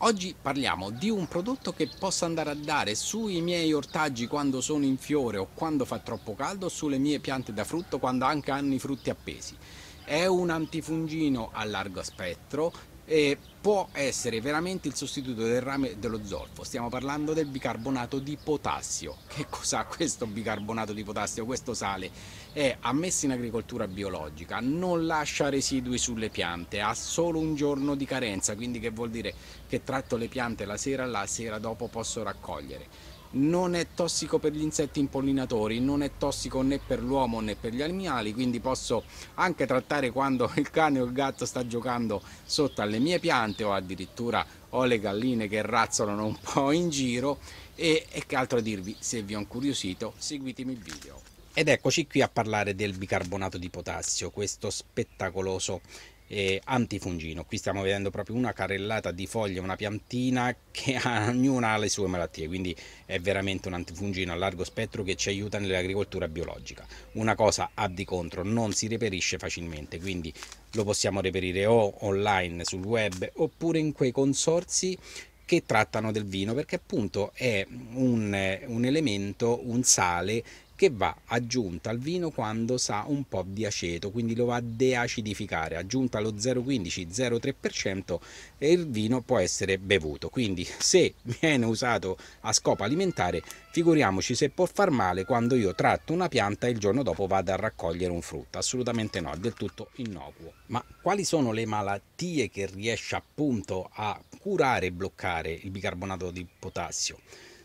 Oggi parliamo di un prodotto che possa andare a dare sui miei ortaggi quando sono in fiore o quando fa troppo caldo, sulle mie piante da frutto quando anche hanno i frutti appesi. È un antifungino a largo spettro e può essere veramente il sostituto del rame dello zolfo. Stiamo parlando del bicarbonato di potassio. Che cos'ha questo bicarbonato di potassio? Questo sale è ammesso in agricoltura biologica, non lascia residui sulle piante, ha solo un giorno di carenza, quindi che vuol dire che tratto le piante la sera, la sera dopo posso raccogliere non è tossico per gli insetti impollinatori, non è tossico né per l'uomo né per gli animali, quindi posso anche trattare quando il cane o il gatto sta giocando sotto alle mie piante o addirittura ho le galline che razzolano un po' in giro e, e che altro dirvi, se vi ho incuriosito seguitemi il video. Ed eccoci qui a parlare del bicarbonato di potassio, questo spettacoloso eh, antifungino. Qui stiamo vedendo proprio una carrellata di foglie, una piantina che ha, ognuna ha le sue malattie, quindi è veramente un antifungino a largo spettro che ci aiuta nell'agricoltura biologica. Una cosa ha di contro, non si reperisce facilmente, quindi lo possiamo reperire o online sul web oppure in quei consorsi che trattano del vino perché appunto è un, un elemento, un sale che va aggiunta al vino quando sa un po' di aceto, quindi lo va a deacidificare, aggiunta allo 0,15-0,3% e il vino può essere bevuto. Quindi se viene usato a scopo alimentare, figuriamoci se può far male quando io tratto una pianta e il giorno dopo vado a raccogliere un frutto, assolutamente no, è del tutto innocuo. Ma quali sono le malattie che riesce appunto a curare e bloccare il bicarbonato di potassio?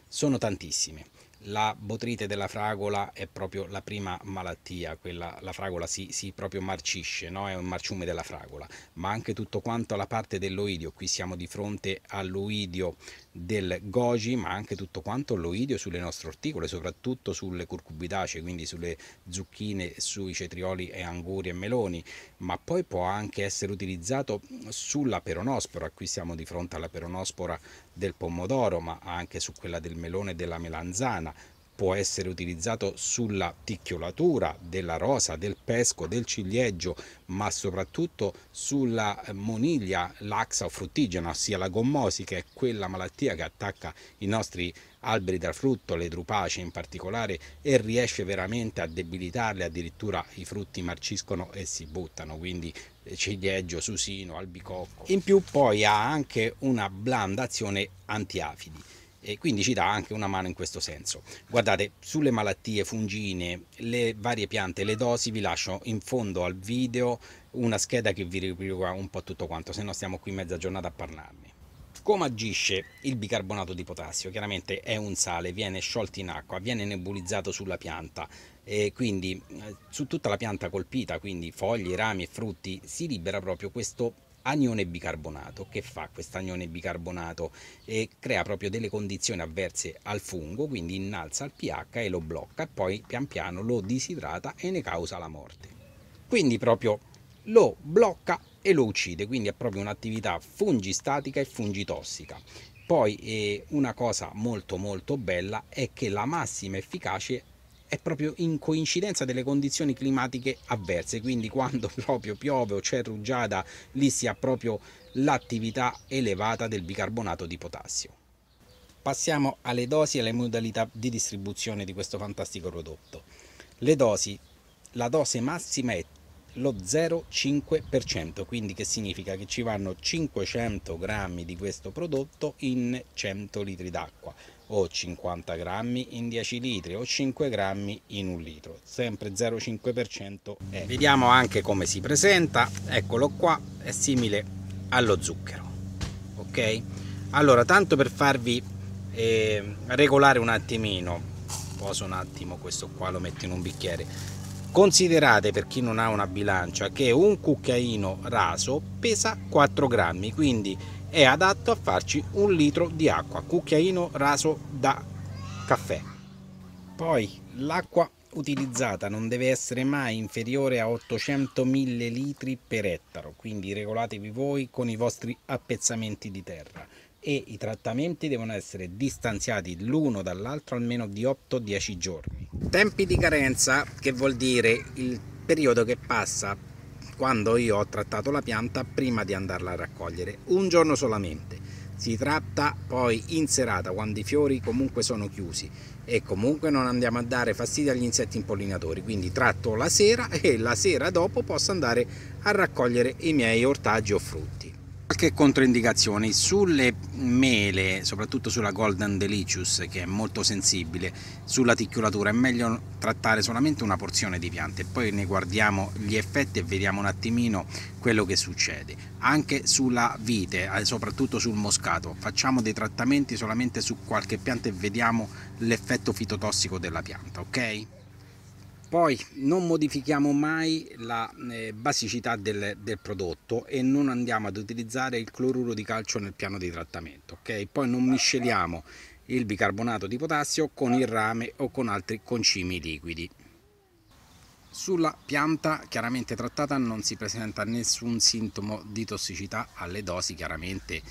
Sono tantissime la botrite della fragola è proprio la prima malattia, quella, la fragola si, si proprio marcisce, no? è un marciume della fragola, ma anche tutto quanto la parte dell'oidio, qui siamo di fronte all'oidio del goji ma anche tutto quanto lo l'oidio sulle nostre orticole soprattutto sulle curcubitacee quindi sulle zucchine sui cetrioli e anguri e meloni ma poi può anche essere utilizzato sulla peronospora qui siamo di fronte alla peronospora del pomodoro ma anche su quella del melone e della melanzana può essere utilizzato sulla ticchiolatura della rosa, del pesco, del ciliegio, ma soprattutto sulla eh, moniglia laxa o fruttigena, ossia la gommosi, che è quella malattia che attacca i nostri alberi da frutto, le drupace in particolare, e riesce veramente a debilitarle, addirittura i frutti marciscono e si buttano, quindi eh, ciliegio, susino, albicocco. In più poi ha anche una blanda azione antiafidi e quindi ci dà anche una mano in questo senso. Guardate, sulle malattie fungine, le varie piante, le dosi, vi lascio in fondo al video una scheda che vi riepiloga un po' tutto quanto, se no stiamo qui mezza giornata a parlarne. Come agisce il bicarbonato di potassio? Chiaramente è un sale, viene sciolto in acqua, viene nebulizzato sulla pianta e quindi eh, su tutta la pianta colpita, quindi foglie, rami e frutti, si libera proprio questo anione bicarbonato. Che fa quest'anione bicarbonato? E crea proprio delle condizioni avverse al fungo, quindi innalza il pH e lo blocca e poi pian piano lo disidrata e ne causa la morte. Quindi proprio lo blocca e lo uccide, quindi è proprio un'attività fungistatica e fungitossica. Poi eh, una cosa molto molto bella è che la massima efficacia è proprio in coincidenza delle condizioni climatiche avverse, quindi quando proprio piove o c'è rugiada lì si ha proprio l'attività elevata del bicarbonato di potassio. Passiamo alle dosi e alle modalità di distribuzione di questo fantastico prodotto. Le dosi, la dose massima è lo 0,5%, quindi che significa che ci vanno 500 grammi di questo prodotto in 100 litri d'acqua o 50 grammi in 10 litri o 5 grammi in un litro, sempre 0,5% E. Vediamo anche come si presenta, eccolo qua, è simile allo zucchero, ok? Allora, tanto per farvi eh, regolare un attimino, poso un attimo questo qua, lo metto in un bicchiere, Considerate per chi non ha una bilancia che un cucchiaino raso pesa 4 grammi, quindi è adatto a farci un litro di acqua, cucchiaino raso da caffè. Poi l'acqua utilizzata non deve essere mai inferiore a 800 ml per ettaro, quindi regolatevi voi con i vostri appezzamenti di terra e i trattamenti devono essere distanziati l'uno dall'altro almeno di 8-10 giorni. Tempi di carenza, che vuol dire il periodo che passa quando io ho trattato la pianta prima di andarla a raccogliere, un giorno solamente. Si tratta poi in serata, quando i fiori comunque sono chiusi e comunque non andiamo a dare fastidio agli insetti impollinatori, quindi tratto la sera e la sera dopo posso andare a raccogliere i miei ortaggi o frutti. Qualche controindicazione sulle mele, soprattutto sulla Golden Delicious che è molto sensibile, sulla ticchiolatura è meglio trattare solamente una porzione di piante, poi ne guardiamo gli effetti e vediamo un attimino quello che succede. Anche sulla vite, eh, soprattutto sul moscato, facciamo dei trattamenti solamente su qualche pianta e vediamo l'effetto fitotossico della pianta, ok? Poi non modifichiamo mai la eh, basicità del, del, prodotto e non andiamo ad utilizzare il cloruro di calcio nel piano di trattamento. Okay? Poi non misceliamo il bicarbonato di potassio con il rame o con altri concimi liquidi. Sulla pianta chiaramente trattata non si presenta nessun sintomo di tossicità alle dosi chiaramente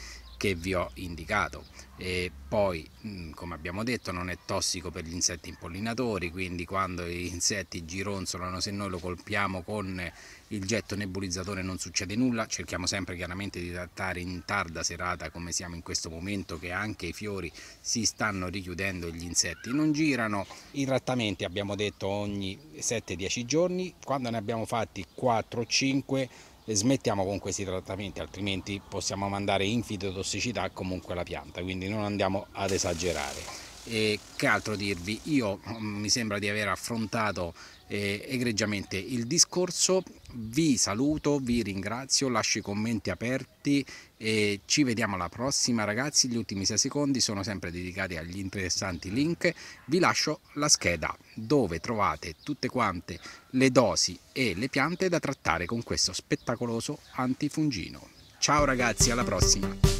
che vi ho indicato. E poi, mm, come abbiamo detto, non è tossico per gli insetti impollinatori, quindi quando gli insetti gironzolano, se noi lo colpiamo con il getto nebulizzatore non succede nulla, cerchiamo sempre chiaramente di trattare in tarda serata come siamo in questo momento che anche i fiori si stanno richiudendo e gli insetti non girano. I trattamenti abbiamo detto ogni 7-10 giorni, quando ne abbiamo fatti 4-5 smettiamo con questi trattamenti, altrimenti possiamo mandare infidotossicità comunque alla pianta, quindi non andiamo ad esagerare. E che altro dirvi? Io mm, mi sembra di aver affrontato eh, egregiamente il discorso, vi saluto, vi ringrazio, lascio i commenti aperti e ci vediamo alla prossima ragazzi, gli ultimi 6 secondi sono sempre dedicati agli interessanti link, vi lascio la scheda dove trovate tutte quante le dosi e le piante da trattare con questo spettacoloso antifungino. Ciao ragazzi, alla prossima!